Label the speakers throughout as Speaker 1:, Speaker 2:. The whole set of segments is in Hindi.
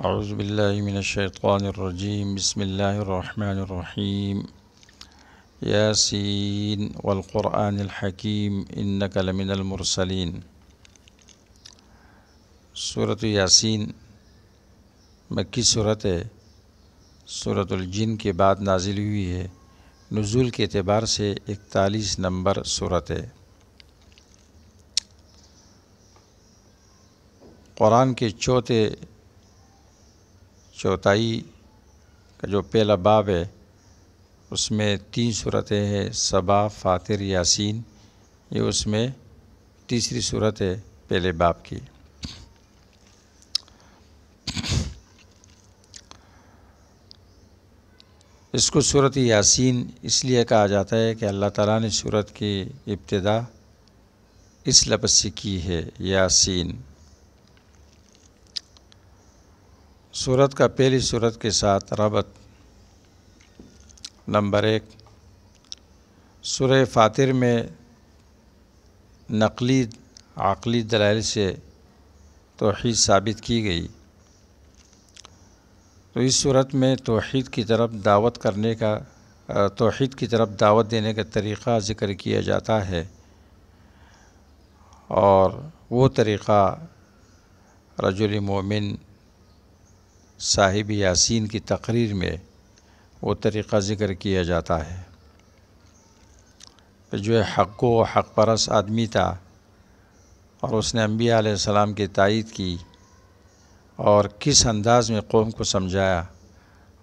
Speaker 1: أعوذ بالله من الشيطان الرجيم بسم الله الرحمن الرحيم ياسين والقرآن الحكيم إنك لمن المرسلين सूरत यासीन मक्की सूरत है सूरतुलजिन के बाद नाजिल हुई है नज़ुल के अतबार से इकतालीस नंबर सूरत है क़ुरान के चौथे चौथाई का जो पहला बाब है उसमें तीन सूरतें हैं सबा फ़ातिर यासीन ये उसमें तीसरी सूरत है पहले बाब की इसको सूरत यासीन इसलिए कहा जाता है कि अल्लाह ताला ने सूरत की इब्तदा इस लफ्ज़ से की है यासीन सूरत का पहली सूरत के साथ रबत नंबर एक सुर फातिर में नकली आकली दलाइल से तोहद साबित की गई तो इस सूरत में तोहद की तरफ दावत करने का तोहद की तरफ दावत देने का तरीक़ा ज़िक्र किया जाता है और वो तरीक़ा रजुल मोमिन साहिब यासीन की तकरीर में वो तरीक़ा ज़िक्र किया जाता है जो है हक़ व हक़ परस आदमी था और उसने अम्बिया सलाम की तइद की और किस अंदाज़ में कौम को समझाया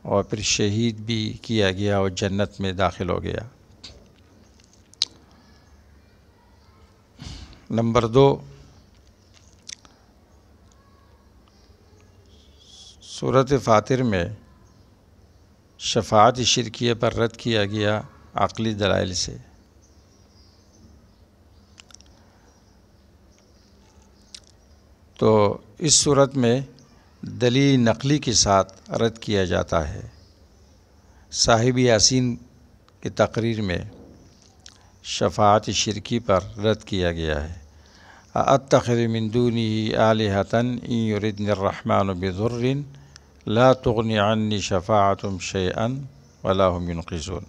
Speaker 1: और फिर शहीद भी किया गया और जन्नत में दाखिल हो गया नंबर दो सूरत फ़ातिर में शफात शिरकिए पर रद्द किया गया अकली दलाइल से तो इस सूरत में दली नकली के साथ रद्द किया जाता है साहिब यासीन की तकरीर में शफात शिरकी पर रद्द किया गया है अतखर मंदूनी आलहतन यूरदनरहमान बजुर्रिन ला तुगनी अन्नी शफ़ातम शैन वलामक़ून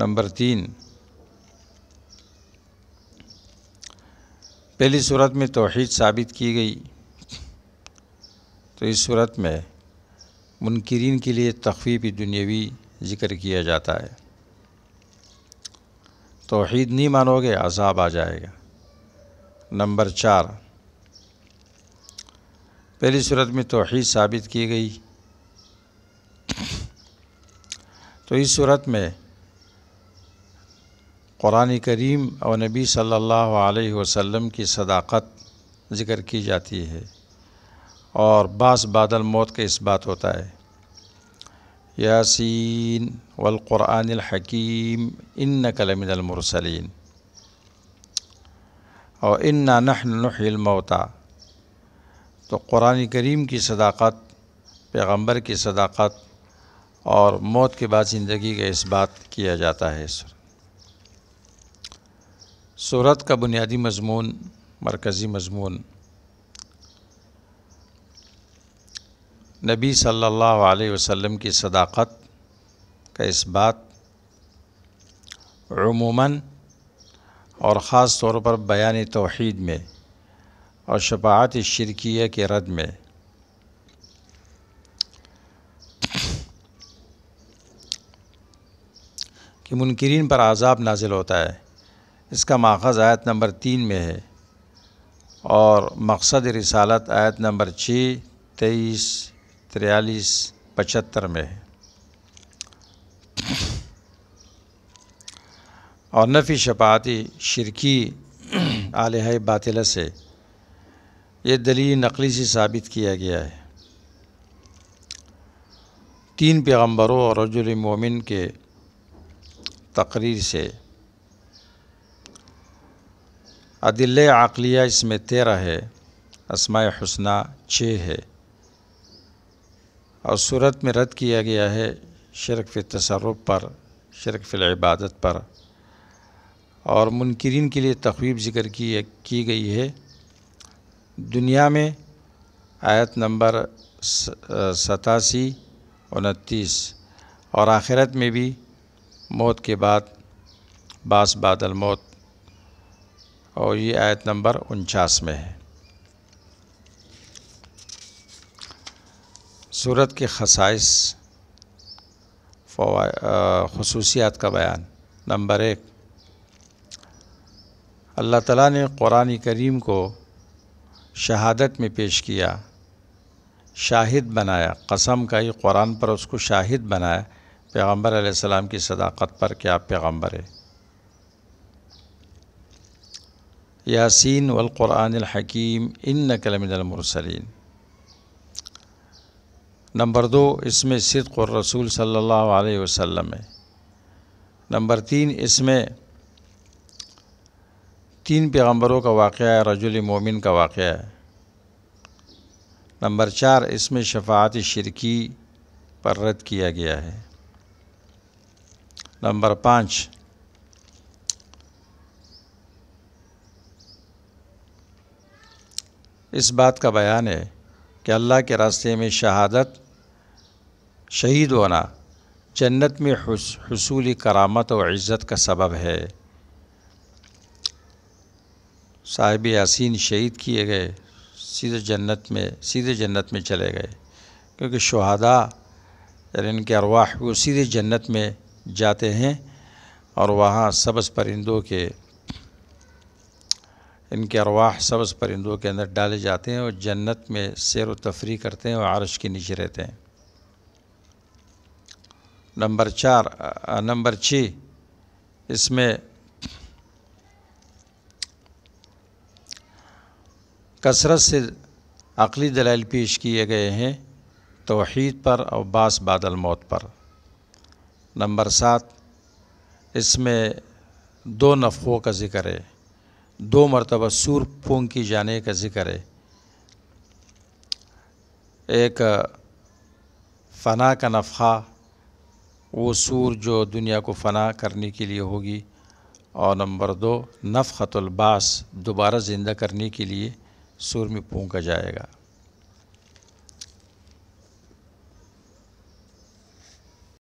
Speaker 1: नंबर तीन पहली सूरत में तोहद साबित की गई तो इस सूरत में मुनकरीन के लिए तखफीफ दुनियावी ज़िक्र किया जाता है तोहद नहीं मानोगे अजाब आ जाएगा नंबर चार पहली सूरत में तोहहीद साबित की गई तो इस सूरत में क़ुरान करीम और नबी सल्लल्लाहु अलैहि वसल्लम की सदाकत ज़िक्र की जाती है और बास बादल मौत के इस बात होता है यासीन वलक़ुरान हकीम इन कलमिनमरसलिन और इन्ना नहन मौता तो क़ुरान करीम की सदाकत पैगंबर की सदाकत और मौत के बाद ज़िंदगी का इस बात किया जाता है इस सूरत का बुनियादी मजमून मरकज़ी मजमून नबी सल्लल्लाहु अलैहि वसल्लम की सदाकत का इस बात और ख़ास तौर पर बयान तोहद में और शफात शिरकिया के रद में कि मुनकरीन पर आज़ाब नाजिल होता है इसका माखज़ आयत नंबर तीन में है और मकसद रिसालत आयत नंबर छः तेईस तिरयालीस पचहत्तर में है और नफ़ी शपाती शिरकी आलह बातिल से ये दलील नकली से साबित किया गया है तीन पैगम्बरों और रजुल मोमिन के तकरीर से अदिल आकलिया इसमें तेरह है असमाय हसना छः है और सूरत में रद्द किया गया है शर्क फ तसरफ़ पर शर्क फ़िल इबादत पर और मुनकरीन के लिए तकवीब ज़िक्र की, की गई है दुनिया में आयत नंबर सतासी उनतीस और आखिरत में भी मौत के बाद बास बादल मौत और ये आयत नंबर उनचास में है सूरत के खसाइस खसूसियात का बयान नंबर एक अल्लाह ताला ने क़ुरान करीम को शहादत में पेश किया शाहिद बनाया कसम का ही कुरान पर उसको शाहिद बनाया पैगंबर सलाम की सदाकत पर क्या पैगम्बर पैगंबर यासिन यासीन हकीम इन नकलमसलिन नंबर दो इसमें सिद्क रसूल सल्लल्लाहु अलैहि वसल्लम है नंबर तीन इसमें तीन पैगंबरों का वाक़ है रजुल मोमिन का वाक़ है नंबर चार इसमें शफात शिरकी पर रद्द किया गया है नंबर पाँच इस बात का बयान है कि अल्लाह के रास्ते में शहादत शहीद होना जन्नत में हसूली करामत और इज़्ज़त का सबब है साहिब यासीन शहीद किए गए सीधे जन्नत में सीधे जन्नत में चले गए क्योंकि शहादा यानी इनके अरवाह वो सीधे जन्नत में जाते हैं और वहाँ सबस परिंदों के इनके अरवाह सबस परिंदों के अंदर डाले जाते हैं और जन्नत में सैर व तफरी करते हैं और आरश के नीचे रहते हैं नंबर चार नंबर छः इसमें कसरत से अकली दलाइल पेश किए गए हैं तोहद पर और बास बादल मौत पर नंबर सात इसमें दो नफ़ों का ज़िक्र है दो मरतबा सूर पोंग की जाने का ज़िक्र है एक फ़ना का नफ़ा वो सूर जो दुनिया को फ़ना करने के लिए होगी और नंबर दो नफ़तुलबास दोबारा ज़िंदा करने के लिए सुर में पूंगा जाएगा